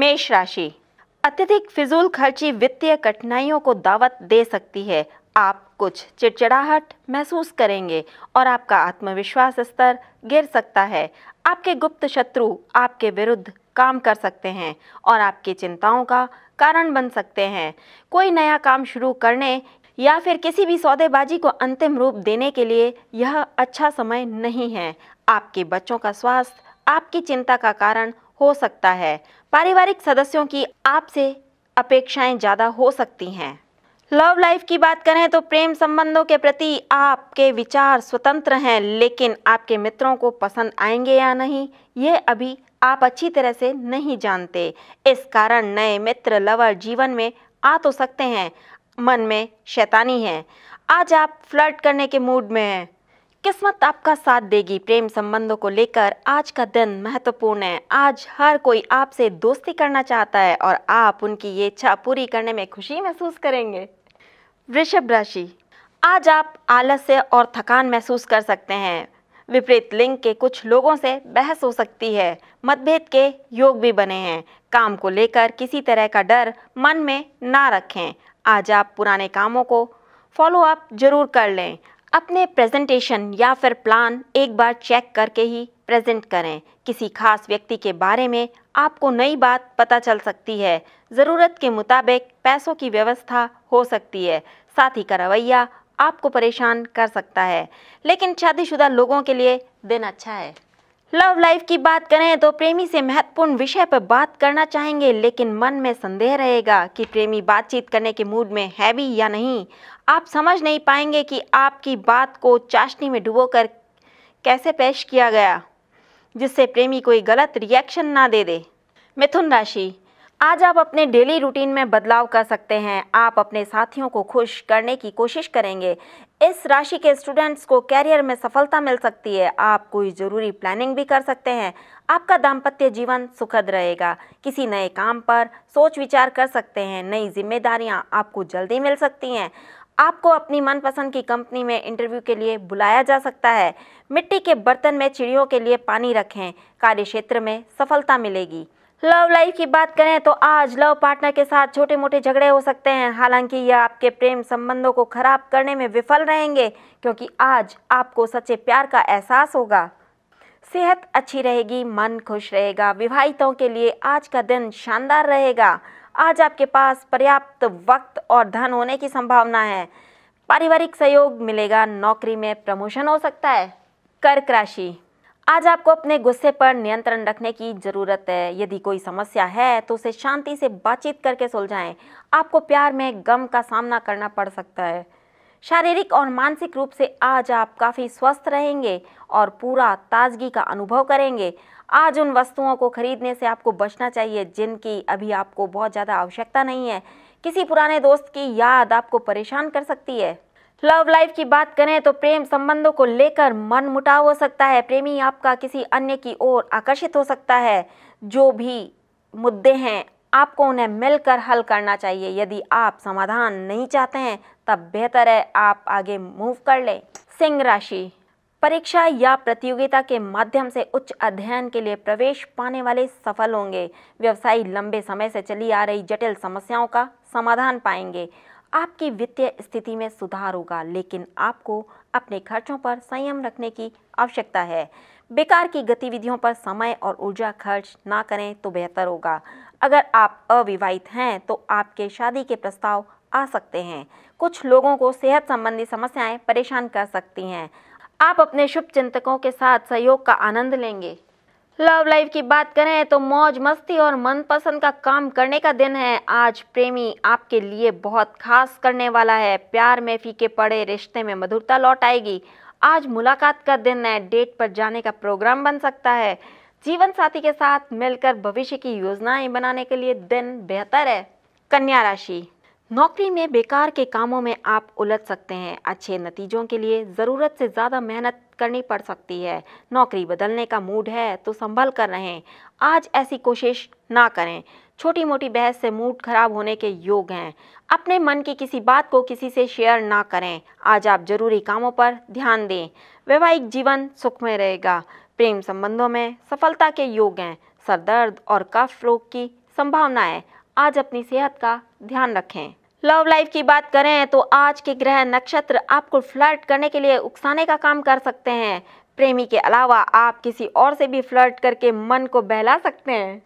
मेष राशि अत्यधिक फिजूल खर्ची वित्तीय कठिनाइयों को दावत दे सकती है आप कुछ चिड़चिड़ाहट महसूस करेंगे और आपका आत्मविश्वास स्तर गिर सकता है आपके गुप्त शत्रु आपके विरुद्ध काम कर सकते हैं और आपकी चिंताओं का कारण बन सकते हैं कोई नया काम शुरू करने या फिर किसी भी सौदेबाजी को अंतिम रूप देने के लिए यह अच्छा समय नहीं है आपके बच्चों का स्वास्थ्य आपकी चिंता का कारण हो सकता है पारिवारिक सदस्यों की आपसे अपेक्षाएं ज़्यादा हो सकती हैं लव लाइफ की बात करें तो प्रेम संबंधों के प्रति आपके विचार स्वतंत्र हैं लेकिन आपके मित्रों को पसंद आएंगे या नहीं ये अभी आप अच्छी तरह से नहीं जानते इस कारण नए मित्र लवर जीवन में आ तो सकते हैं मन में शैतानी है आज आप फ्लर्ट करने के मूड में हैं किस्मत आपका साथ देगी प्रेम संबंधों को लेकर आज का दिन महत्वपूर्ण है आज हर कोई आपसे दोस्ती करना चाहता है और आप उनकी ये इच्छा पूरी करने में खुशी महसूस करेंगे वृषभ राशि आज आप आलस्य और थकान महसूस कर सकते हैं विपरीत लिंग के कुछ लोगों से बहस हो सकती है मतभेद के योग भी बने हैं काम को लेकर किसी तरह का डर मन में ना रखें आज आप पुराने कामों को फॉलो अप जरूर कर लें अपने प्रेजेंटेशन या फिर प्लान एक बार चेक करके ही प्रेजेंट करें किसी खास व्यक्ति के बारे में आपको नई बात पता चल सकती है ज़रूरत के मुताबिक पैसों की व्यवस्था हो सकती है साथी का रवैया आपको परेशान कर सकता है लेकिन शादीशुदा लोगों के लिए दिन अच्छा है लव लाइफ की बात करें तो प्रेमी से महत्वपूर्ण विषय पर बात करना चाहेंगे लेकिन मन में संदेह रहेगा कि प्रेमी बातचीत करने के मूड में है भी या नहीं आप समझ नहीं पाएंगे कि आपकी बात को चाशनी में डुबोकर कैसे पेश किया गया जिससे प्रेमी कोई गलत रिएक्शन ना दे दे मिथुन राशि आज आप अपने डेली रूटीन में बदलाव कर सकते हैं आप अपने साथियों को खुश करने की कोशिश करेंगे इस राशि के स्टूडेंट्स को कैरियर में सफलता मिल सकती है आप कोई ज़रूरी प्लानिंग भी कर सकते हैं आपका दाम्पत्य जीवन सुखद रहेगा किसी नए काम पर सोच विचार कर सकते हैं नई जिम्मेदारियां आपको जल्दी मिल सकती हैं आपको अपनी मनपसंद की कंपनी में इंटरव्यू के लिए बुलाया जा सकता है मिट्टी के बर्तन में चिड़ियों के लिए पानी रखें कार्य क्षेत्र में सफलता मिलेगी लव लाइफ की बात करें तो आज लव पार्टनर के साथ छोटे मोटे झगड़े हो सकते हैं हालांकि यह आपके प्रेम संबंधों को खराब करने में विफल रहेंगे क्योंकि आज आपको सच्चे प्यार का एहसास होगा सेहत अच्छी रहेगी मन खुश रहेगा विवाहितों के लिए आज का दिन शानदार रहेगा आज आपके पास पर्याप्त वक्त और धन होने की संभावना है पारिवारिक सहयोग मिलेगा नौकरी में प्रमोशन हो सकता है कर्क राशि आज आपको अपने गुस्से पर नियंत्रण रखने की ज़रूरत है यदि कोई समस्या है तो उसे शांति से बातचीत करके सुलझाएं आपको प्यार में गम का सामना करना पड़ सकता है शारीरिक और मानसिक रूप से आज आप काफ़ी स्वस्थ रहेंगे और पूरा ताजगी का अनुभव करेंगे आज उन वस्तुओं को खरीदने से आपको बचना चाहिए जिनकी अभी आपको बहुत ज़्यादा आवश्यकता नहीं है किसी पुराने दोस्त की याद आपको परेशान कर सकती है लव लाइफ की बात करें तो प्रेम संबंधों को लेकर मन मुटाव हो सकता है प्रेमी आपका किसी अन्य की ओर आकर्षित हो सकता है जो भी मुद्दे हैं आपको उन्हें मिलकर हल करना चाहिए यदि आप समाधान नहीं चाहते हैं तब बेहतर है आप आगे मूव कर लें सिंह राशि परीक्षा या प्रतियोगिता के माध्यम से उच्च अध्ययन के लिए प्रवेश पाने वाले सफल होंगे व्यवसायी लंबे समय से चली आ रही जटिल समस्याओं का समाधान पाएंगे आपकी वित्तीय स्थिति में सुधार होगा लेकिन आपको अपने खर्चों पर संयम रखने की आवश्यकता है बेकार की गतिविधियों पर समय और ऊर्जा खर्च ना करें तो बेहतर होगा अगर आप अविवाहित हैं तो आपके शादी के प्रस्ताव आ सकते हैं कुछ लोगों को सेहत संबंधी समस्याएं परेशान कर सकती हैं आप अपने शुभ चिंतकों के साथ सहयोग का आनंद लेंगे लव लाइफ की बात करें तो मौज मस्ती और मनपसंद का काम करने का दिन है आज प्रेमी आपके लिए बहुत खास करने वाला है प्यार में फीके पड़े रिश्ते में मधुरता लौट आएगी आज मुलाकात का दिन है डेट पर जाने का प्रोग्राम बन सकता है जीवन साथी के साथ मिलकर भविष्य की योजनाएं बनाने के लिए दिन बेहतर है कन्या राशि नौकरी में बेकार के कामों में आप उलझ सकते हैं अच्छे नतीजों के लिए ज़रूरत से ज़्यादा मेहनत करनी पड़ सकती है नौकरी बदलने का मूड है तो संभल कर रहें आज ऐसी कोशिश ना करें छोटी मोटी बहस से मूड खराब होने के योग हैं अपने मन की किसी बात को किसी से शेयर ना करें आज आप जरूरी कामों पर ध्यान दें वैवाहिक जीवन सुख में रहेगा प्रेम संबंधों में सफलता के योग हैं सरदर्द और कफ रोग की संभावना है आज अपनी सेहत का ध्यान रखें लव लाइफ की बात करें तो आज के ग्रह नक्षत्र आपको फ्लर्ट करने के लिए उकसाने का काम कर सकते हैं प्रेमी के अलावा आप किसी और से भी फ्लर्ट करके मन को बहला सकते हैं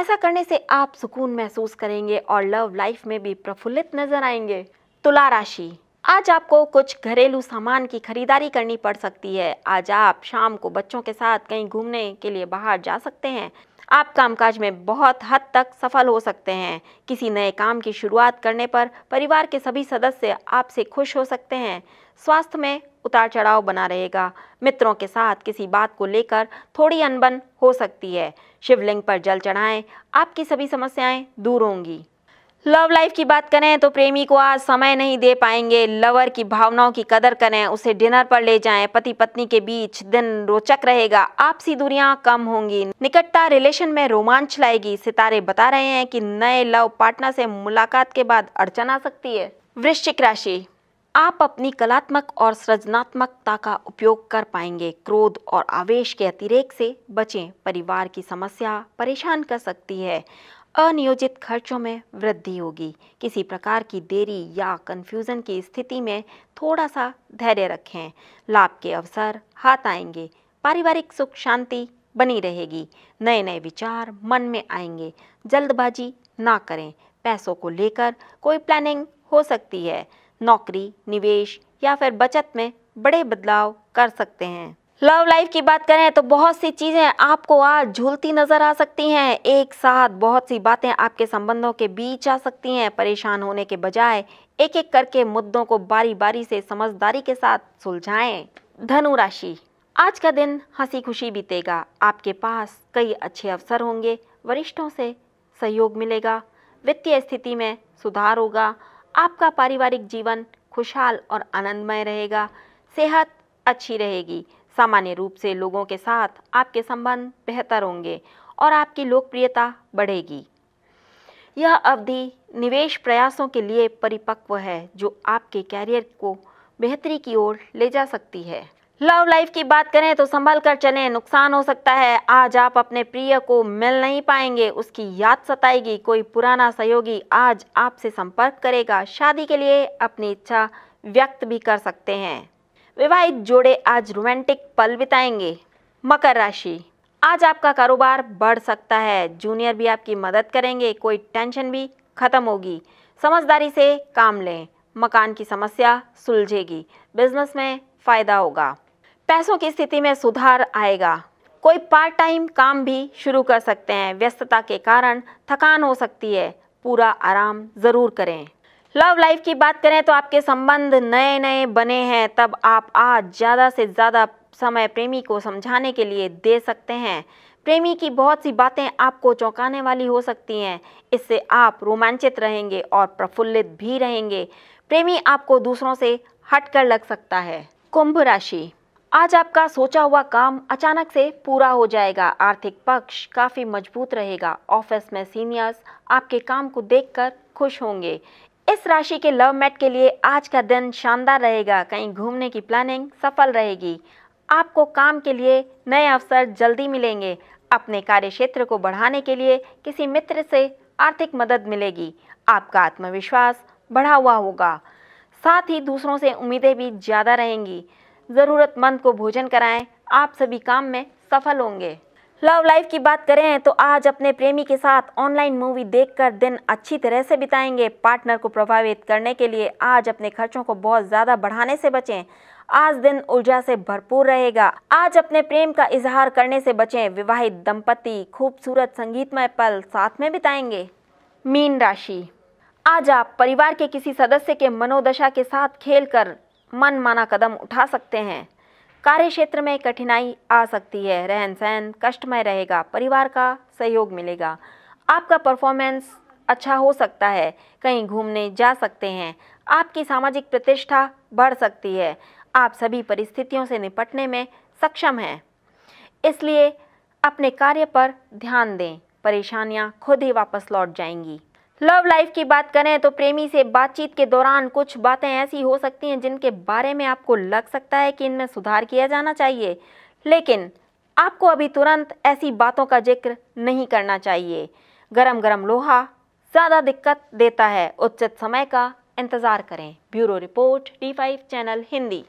ऐसा करने से आप सुकून महसूस करेंगे और लव लाइफ में भी प्रफुल्लित नजर आएंगे तुला राशि आज आपको कुछ घरेलू सामान की खरीदारी करनी पड़ सकती है आज आप शाम को बच्चों के साथ कहीं घूमने के लिए बाहर जा सकते हैं आप कामकाज में बहुत हद तक सफल हो सकते हैं किसी नए काम की शुरुआत करने पर परिवार के सभी सदस्य आपसे खुश हो सकते हैं स्वास्थ्य में उतार चढ़ाव बना रहेगा मित्रों के साथ किसी बात को लेकर थोड़ी अनबन हो सकती है शिवलिंग पर जल चढ़ाएं आपकी सभी समस्याएं दूर होंगी लव लाइफ की बात करें तो प्रेमी को आज समय नहीं दे पाएंगे लवर की भावनाओं की कदर करें उसे डिनर पर ले जाएं पति पत्नी के बीच दिन रोचक रहेगा आपसी दूरियां कम होंगी निकटता रिलेशन में रोमांच लाएगी सितारे बता रहे हैं कि नए लव पार्टनर से मुलाकात के बाद अड़चन आ सकती है वृश्चिक राशि आप अपनी कलात्मक और सृजनात्मकता का उपयोग कर पाएंगे क्रोध और आवेश के अतिरेक से बचें परिवार की समस्या परेशान कर सकती है अनियोजित खर्चों में वृद्धि होगी किसी प्रकार की देरी या कंफ्यूजन की स्थिति में थोड़ा सा धैर्य रखें लाभ के अवसर हाथ आएंगे पारिवारिक सुख शांति बनी रहेगी नए नए विचार मन में आएंगे जल्दबाजी ना करें पैसों को लेकर कोई प्लानिंग हो सकती है नौकरी निवेश या फिर बचत में बड़े बदलाव कर सकते हैं लव लाइफ की बात करें तो बहुत सी चीज़ें आपको आज झूलती नज़र आ सकती हैं एक साथ बहुत सी बातें आपके संबंधों के बीच आ सकती हैं परेशान होने के बजाय एक एक करके मुद्दों को बारी बारी से समझदारी के साथ सुलझाएं धनु राशि आज का दिन हंसी खुशी बीतेगा आपके पास कई अच्छे अवसर होंगे वरिष्ठों से सहयोग मिलेगा वित्तीय स्थिति में सुधार होगा आपका पारिवारिक जीवन खुशहाल और आनंदमय रहेगा सेहत अच्छी रहेगी सामान्य रूप से लोगों के साथ आपके संबंध बेहतर होंगे और आपकी लोकप्रियता बढ़ेगी यह अवधि निवेश प्रयासों के लिए परिपक्व है जो आपके कैरियर को बेहतरी की ओर ले जा सकती है लव लाइफ की बात करें तो संभल कर चले नुकसान हो सकता है आज आप अपने प्रिय को मिल नहीं पाएंगे उसकी याद सताएगी कोई पुराना सहयोगी आज आपसे संपर्क करेगा शादी के लिए अपनी इच्छा व्यक्त भी कर सकते हैं विवाहित जोड़े आज रोमांटिक पल बिताएंगे मकर राशि आज आपका कारोबार बढ़ सकता है जूनियर भी आपकी मदद करेंगे कोई टेंशन भी खत्म होगी समझदारी से काम लें मकान की समस्या सुलझेगी बिजनेस में फ़ायदा होगा पैसों की स्थिति में सुधार आएगा कोई पार्ट टाइम काम भी शुरू कर सकते हैं व्यस्तता के कारण थकान हो सकती है पूरा आराम ज़रूर करें लव लाइफ की बात करें तो आपके संबंध नए नए बने हैं तब आप आज ज़्यादा से ज़्यादा समय प्रेमी को समझाने के लिए दे सकते हैं प्रेमी की बहुत सी बातें आपको चौंकाने वाली हो सकती हैं इससे आप रोमांचित रहेंगे और प्रफुल्लित भी रहेंगे प्रेमी आपको दूसरों से हटकर लग सकता है कुंभ राशि आज आपका सोचा हुआ काम अचानक से पूरा हो जाएगा आर्थिक पक्ष काफ़ी मजबूत रहेगा ऑफिस में सीनियर्स आपके काम को देखकर खुश होंगे इस राशि के लव मैट के लिए आज का दिन शानदार रहेगा कहीं घूमने की प्लानिंग सफल रहेगी आपको काम के लिए नए अवसर जल्दी मिलेंगे अपने कार्य क्षेत्र को बढ़ाने के लिए किसी मित्र से आर्थिक मदद मिलेगी आपका आत्मविश्वास बढ़ा हुआ होगा साथ ही दूसरों से उम्मीदें भी ज़्यादा रहेंगी ज़रूरतमंद को भोजन कराएं आप सभी काम में सफल होंगे लव लाइफ की बात करें तो आज अपने प्रेमी के साथ ऑनलाइन मूवी देखकर दिन अच्छी तरह से बिताएंगे पार्टनर को प्रभावित करने के लिए आज अपने खर्चों को बहुत ज़्यादा बढ़ाने से बचें आज दिन ऊर्जा से भरपूर रहेगा आज अपने प्रेम का इजहार करने से बचें विवाहित दंपति खूबसूरत संगीतमय पल साथ में बिताएंगे मीन राशि आज आप परिवार के किसी सदस्य के मनोदशा के साथ खेलकर मनमाना कदम उठा सकते हैं कार्य क्षेत्र में कठिनाई आ सकती है रहन सहन कष्टमय रहेगा परिवार का सहयोग मिलेगा आपका परफॉर्मेंस अच्छा हो सकता है कहीं घूमने जा सकते हैं आपकी सामाजिक प्रतिष्ठा बढ़ सकती है आप सभी परिस्थितियों से निपटने में सक्षम हैं इसलिए अपने कार्य पर ध्यान दें परेशानियां खुद ही वापस लौट जाएंगी लव लाइफ की बात करें तो प्रेमी से बातचीत के दौरान कुछ बातें ऐसी हो सकती हैं जिनके बारे में आपको लग सकता है कि इनमें सुधार किया जाना चाहिए लेकिन आपको अभी तुरंत ऐसी बातों का जिक्र नहीं करना चाहिए गरम गरम लोहा ज़्यादा दिक्कत देता है उचित समय का इंतज़ार करें bureau report D five channel Hindi